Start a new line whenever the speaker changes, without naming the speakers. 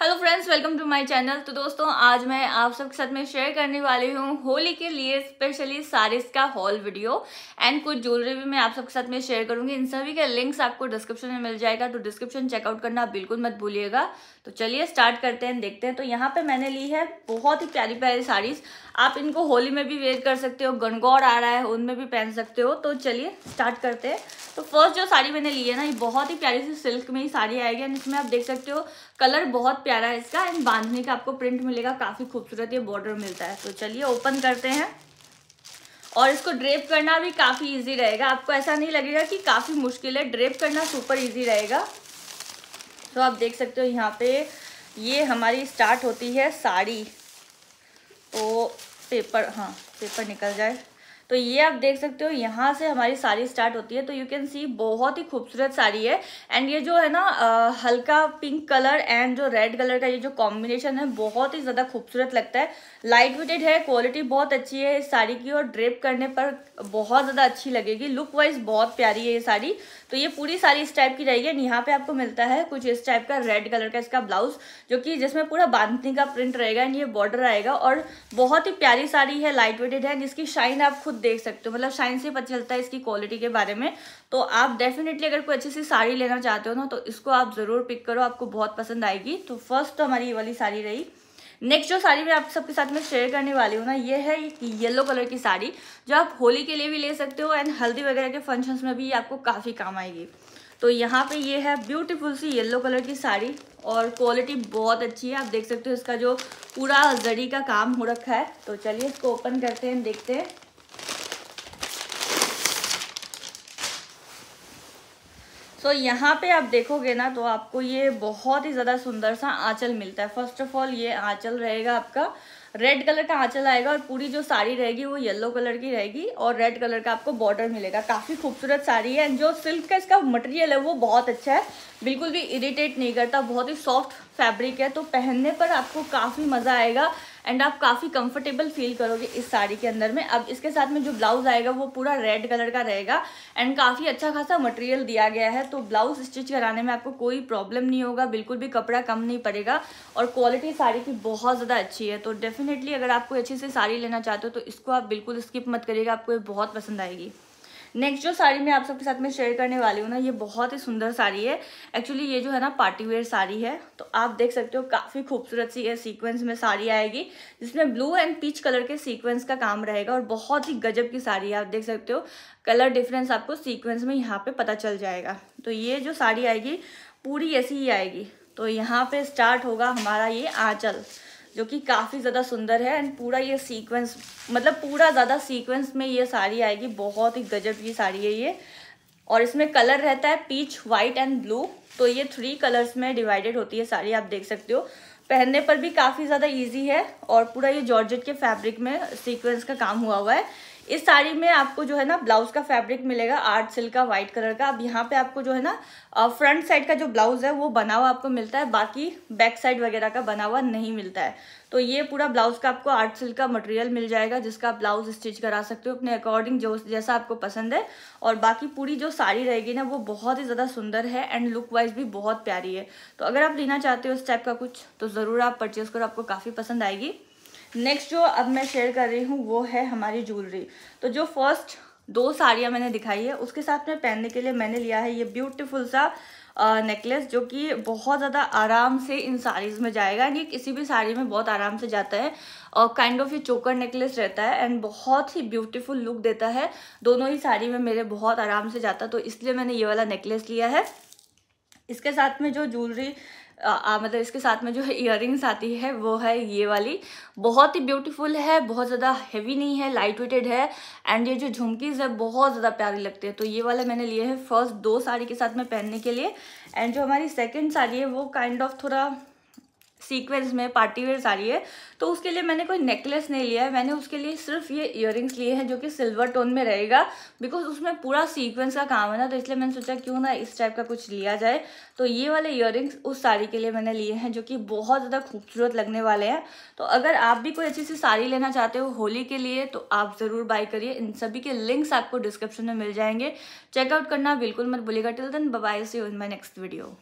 hello friends welcome to my channel तो दोस्तों आज मैं आप सबके साथ में शेयर करने वाली हूँ होली के लिए स्पेशली साड़ीज का हॉल वीडियो एंड कुछ ज्वेलरी भी मैं आप सबके साथ में शेयर करूंगी इन सभी के लिंक्स आपको डिस्क्रिप्शन में मिल जाएगा तो डिस्क्रिप्शन चेकआउट करना बिल्कुल मत भूलिएगा तो चलिए स्टार्ट करते हैं देखते हैं तो यहाँ पर मैंने ली है बहुत ही प्यारी प्यारी साड़ीज़ आप इनको होली में भी वेयर कर सकते हो गणगौर आ रहा है उनमें भी पहन सकते हो तो चलिए स्टार्ट करते हैं तो फर्स्ट जो साड़ी मैंने ली है ना ये बहुत ही प्यारी सी सिल्क में ही साड़ी आएगी एंड इसमें आप देख सकते हो कलर बहुत बहुत प्यारा है इसका एंड बांधने का आपको प्रिंट मिलेगा काफ़ी खूबसूरत ये बॉर्डर मिलता है तो चलिए ओपन करते हैं और इसको ड्रेप करना भी काफ़ी इजी रहेगा आपको ऐसा नहीं लगेगा कि काफ़ी मुश्किल है ड्रेप करना सुपर इजी रहेगा तो आप देख सकते हो यहाँ पे ये हमारी स्टार्ट होती है साड़ी तो पेपर हाँ पेपर निकल जाए तो ये आप देख सकते हो यहाँ से हमारी साड़ी स्टार्ट होती है तो यू कैन सी बहुत ही खूबसूरत साड़ी है एंड ये जो है ना हल्का पिंक कलर एंड जो रेड कलर का ये जो कॉम्बिनेशन है बहुत ही ज़्यादा खूबसूरत लगता है लाइट वेटेड है क्वालिटी बहुत अच्छी है इस साड़ी की और ड्रेप करने पर बहुत ज़्यादा अच्छी लगेगी लुक वाइज बहुत प्यारी है ये साड़ी तो ये पूरी साड़ी इस टाइप की रहेगी एंड यहाँ पे आपको मिलता है कुछ इस टाइप का रेड कलर का इसका ब्लाउज जो कि जिसमें पूरा बांधनी का प्रिंट रहेगा एंड ये बॉर्डर आएगा और बहुत ही प्यारी साड़ी है लाइट वेटेड है जिसकी शाइन आप खुद देख सकते हो मतलब शाइन से पता चलता है इसकी क्वालिटी के बारे में तो आप डेफिनेटली अगर कोई अच्छी सी साड़ी लेना चाहते हो ना तो इसको आप ज़रूर पिक करो आपको बहुत पसंद आएगी तो फर्स्ट तो हमारी ये वाली साड़ी रही नेक्स्ट जो साड़ी मैं आप सबके साथ में शेयर करने वाली हूँ ना ये है येलो कलर की साड़ी जो आप होली के लिए भी ले सकते हो एंड हल्दी वगैरह के फंक्शंस में भी आपको काफ़ी काम आएगी तो यहाँ पे ये है ब्यूटीफुल सी येलो कलर की साड़ी और क्वालिटी बहुत अच्छी है आप देख सकते हो इसका जो पूरा जरी का काम हो रखा है तो चलिए इसको ओपन करते हैं देखते हैं सो so, यहाँ पे आप देखोगे ना तो आपको ये बहुत ही ज़्यादा सुंदर सा आंचल मिलता है फर्स्ट ऑफ ऑल ये आंचल रहेगा आपका रेड कलर का आंचल आएगा और पूरी जो साड़ी रहेगी वो येलो कलर की रहेगी और रेड कलर का आपको बॉर्डर मिलेगा काफ़ी खूबसूरत साड़ी है एंड जो सिल्क का इसका मटेरियल है वो बहुत अच्छा है बिल्कुल भी इरिटेट नहीं करता बहुत ही सॉफ्ट फैब्रिक है तो पहनने पर आपको काफ़ी मज़ा आएगा एंड आप काफ़ी कंफर्टेबल फील करोगे इस साड़ी के अंदर में अब इसके साथ में जो ब्लाउज आएगा वो पूरा रेड कलर का रहेगा एंड काफ़ी अच्छा खासा मटेरियल दिया गया है तो ब्लाउज स्टिच कराने में आपको कोई प्रॉब्लम नहीं होगा बिल्कुल भी कपड़ा कम नहीं पड़ेगा और क्वालिटी साड़ी की बहुत ज़्यादा अच्छी है तो डेफिनेटली अगर आप कोई अच्छी सी साड़ी लेना चाहते हो तो इसको आप बिल्कुल स्किप मत करिएगा आपको ये बहुत पसंद आएगी नेक्स्ट जो साड़ी मैं आप सबके साथ में शेयर करने वाली हूँ ना ये बहुत ही सुंदर साड़ी है एक्चुअली ये जो है ना पार्टी वेयर साड़ी है तो आप देख सकते हो काफ़ी खूबसूरत सी ये सीक्वेंस में साड़ी आएगी जिसमें ब्लू एंड पीच कलर के सीक्वेंस का काम रहेगा और बहुत ही गजब की साड़ी है आप देख सकते हो कलर डिफरेंस आपको सीक्वेंस में यहाँ पर पता चल जाएगा तो ये जो साड़ी आएगी पूरी ऐसी ही आएगी तो यहाँ पर स्टार्ट होगा हमारा ये आँचल जो कि काफ़ी ज़्यादा सुंदर है एंड पूरा ये सीक्वेंस मतलब पूरा ज़्यादा सीक्वेंस में ये साड़ी आएगी बहुत ही गजब की साड़ी है ये और इसमें कलर रहता है पीच वाइट एंड ब्लू तो ये थ्री कलर्स में डिवाइडेड होती है साड़ी आप देख सकते हो पहनने पर भी काफ़ी ज़्यादा इजी है और पूरा ये जॉर्जेट के फैब्रिक में सीक्वेंस का काम हुआ हुआ है इस साड़ी में आपको जो है ना ब्लाउज का फैब्रिक मिलेगा आर्ट सिल्क का व्हाइट कलर का अब यहाँ पे आपको जो है ना फ्रंट साइड का जो ब्लाउज है वो बना हुआ आपको मिलता है बाकी बैक साइड वगैरह का बना हुआ नहीं मिलता है तो ये पूरा ब्लाउज का आपको आर्ट सिल्क का मटेरियल मिल जाएगा जिसका आप ब्लाउज स्टिच करा सकते हो अपने अकॉर्डिंग जो जैसा आपको पसंद है और बाकी पूरी जो साड़ी रहेगी ना वो बहुत ही ज़्यादा सुंदर है एंड लुक वाइज भी बहुत प्यारी है तो अगर आप लेना चाहते हो इस टाइप का कुछ तो ज़रूर आप परचेज़ करो आपको काफ़ी पसंद आएगी नेक्स्ट जो अब मैं शेयर कर रही हूँ वो है हमारी ज्वेलरी तो जो फर्स्ट दो साड़ियाँ मैंने दिखाई है उसके साथ में पहनने के लिए मैंने लिया है ये ब्यूटीफुल सा नेकलेस जो कि बहुत ज़्यादा आराम से इन साड़ीज़ में जाएगा ये किसी भी साड़ी में बहुत आराम से जाता है और काइंड ऑफ ये चोकर नेकलेस रहता है एंड बहुत ही ब्यूटीफुल लुक देता है दोनों ही साड़ी में मेरे बहुत आराम से जाता तो इसलिए मैंने ये वाला नेकलेस लिया है इसके साथ में जो ज्वेलरी मतलब इसके साथ में जो है इयर आती है वो है ये वाली बहुत ही ब्यूटीफुल है बहुत ज़्यादा हेवी नहीं है लाइट वेटेड है एंड ये जो झुमकीज़ है बहुत ज़्यादा प्यारी लगती है तो ये वाला मैंने लिए है फर्स्ट दो साड़ी के साथ में पहनने के लिए एंड जो हमारी सेकेंड साड़ी है वो काइंड ऑफ थोड़ा सीक्वेंस में पार्टी वेयर आ रही है तो उसके लिए मैंने कोई नेकलेस नहीं लिया है मैंने उसके लिए सिर्फ ये इयर लिए हैं जो कि सिल्वर टोन में रहेगा बिकॉज उसमें पूरा सीक्वेंस का काम है ना तो इसलिए मैंने सोचा क्यों ना इस टाइप का कुछ लिया जाए तो ये वाले इयर उस साड़ी के लिए मैंने लिए हैं जो कि बहुत ज़्यादा खूबसूरत लगने वाले हैं तो अगर आप भी कोई अच्छी सी साड़ी लेना चाहते हो होली के लिए तो आप ज़रूर बाई करिए इन सभी के लिंक्स आपको डिस्क्रिप्शन में मिल जाएंगे चेकआउट करना बिल्कुल मत बोलेगा टिल देन बबाई से माई इन नेक्स्ट वीडियो